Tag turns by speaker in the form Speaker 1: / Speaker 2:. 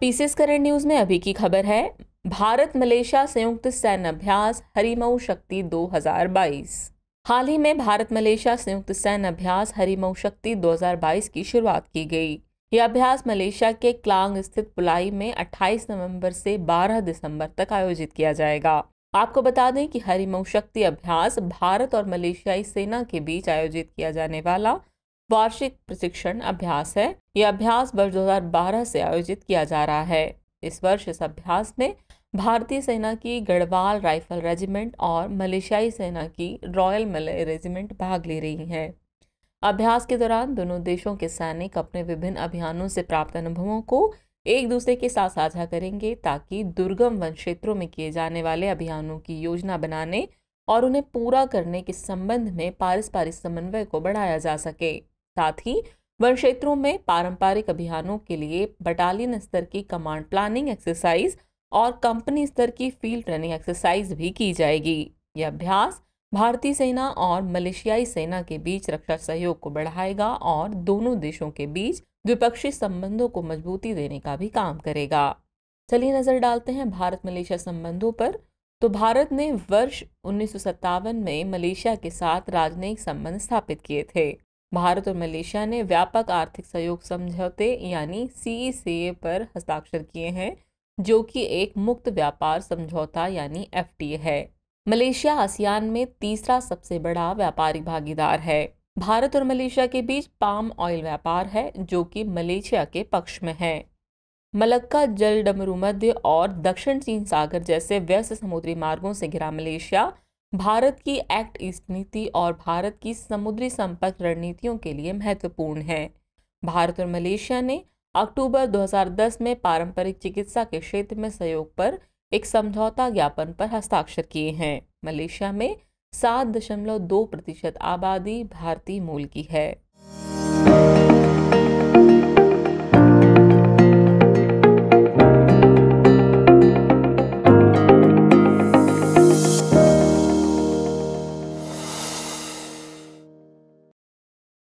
Speaker 1: PCS current news में अभी की खबर है भारत मलेशिया संयुक्त सैन्य अभ्यास हरिमऊ शक्ति 2022 हाल ही में भारत मलेशिया संयुक्त सैन्य अभ्यास हरिमऊ शक्ति 2022 की शुरुआत की गई यह अभ्यास मलेशिया के क्लांग स्थित पुलाई में 28 नवंबर से 12 दिसंबर तक आयोजित किया जाएगा आपको बता दें कि हरिमऊ शक्ति अभ्यास भारत और मलेशियाई सेना के बीच आयोजित किया जाने वाला वार्षिक प्रशिक्षण अभ्यास है यह अभ्यास वर्ष 2012 से आयोजित किया जा रहा है इस वर्ष इस अभ्यास में भारतीय सेना की गढ़वाल राइफल रेजिमेंट और मलेशियाई सेना की रॉयल मले रेजिमेंट भाग ले रही हैं अभ्यास के दौरान दोनों देशों के सैनिक अपने विभिन्न अभियानों से प्राप्त अनुभवों को एक दूसरे के साथ साझा करेंगे ताकि दुर्गम वन क्षेत्रों में किए जाने वाले अभियानों की योजना बनाने और उन्हें पूरा करने के संबंध में पारस्परिक समन्वय को बढ़ाया जा सके साथ ही वन क्षेत्रों में पारंपरिक अभियानों के लिए बटालियन स्तर की कमांड प्लानिंग एक्सरसाइज और कंपनी स्तर की फील्ड ट्रेनिंग एक्सरसाइज भी की जाएगी यह अभ्यास भारतीय सेना और मलेशियाई सेना के बीच रक्षा सहयोग को बढ़ाएगा और दोनों देशों के बीच द्विपक्षीय संबंधों को मजबूती देने का भी काम करेगा चलिए नजर डालते हैं भारत मलेशिया संबंधों पर तो भारत ने वर्ष उन्नीस में मलेशिया के साथ राजनयिक संबंध स्थापित किए थे भारत और मलेशिया ने व्यापक आर्थिक सहयोग समझौते यानी सी e पर हस्ताक्षर किए हैं जो कि एक मुक्त व्यापार समझौता यानी एफ है मलेशिया आसियान में तीसरा सबसे बड़ा व्यापारिक भागीदार है भारत और मलेशिया के बीच पाम ऑयल व्यापार है जो कि मलेशिया के पक्ष में है मलक्का जल डमरू मध्य और दक्षिण चीन सागर जैसे व्यस्त समुद्री मार्गों से घिरा मलेशिया भारत की एक्ट ईस्ट नीति और भारत की समुद्री संपर्क रणनीतियों के लिए महत्वपूर्ण है भारत और मलेशिया ने अक्टूबर 2010 में पारंपरिक चिकित्सा के क्षेत्र में सहयोग पर एक समझौता ज्ञापन पर हस्ताक्षर किए हैं मलेशिया में सात दशमलव दो प्रतिशत आबादी भारतीय मूल की है